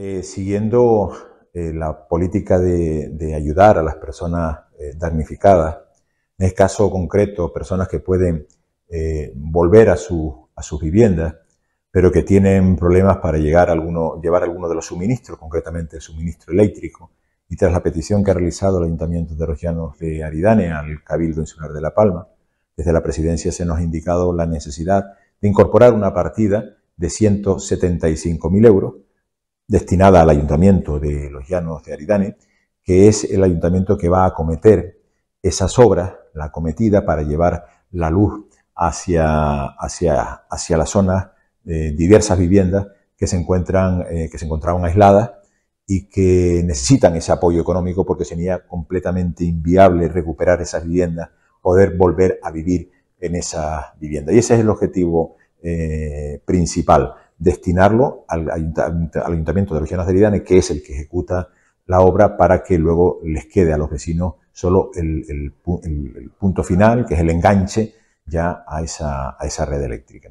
Eh, siguiendo eh, la política de, ayudar a las personas eh, damnificadas, en este caso concreto, personas que pueden volver a, sus viviendas, pero que tienen problemas para llegar a llevar alguno de los suministros, concretamente el suministro eléctrico, y tras la petición que ha realizado el Ayuntamiento de Los de Aridane al Cabildo Insular de La Palma, desde la Presidencia se nos ha indicado la necesidad de incorporar una partida de 175.000 euros destinada al ayuntamiento de los llanos de Aridane, que es el ayuntamiento que va a acometer esas obras, la acometida para llevar la luz hacia, hacia, hacia la zona de diversas viviendas que se, encuentran, eh, que se encontraban aisladas y que necesitan ese apoyo económico porque sería completamente inviable recuperar esas viviendas, poder volver a vivir en esas viviendas. Y ese es el objetivo eh, principal destinarlo al, Ayuntamiento de regiones de Lidane que es el que ejecuta la obra, para que luego les quede a los vecinos solo el, el punto final, que es el enganche ya a esa, a esa red eléctrica.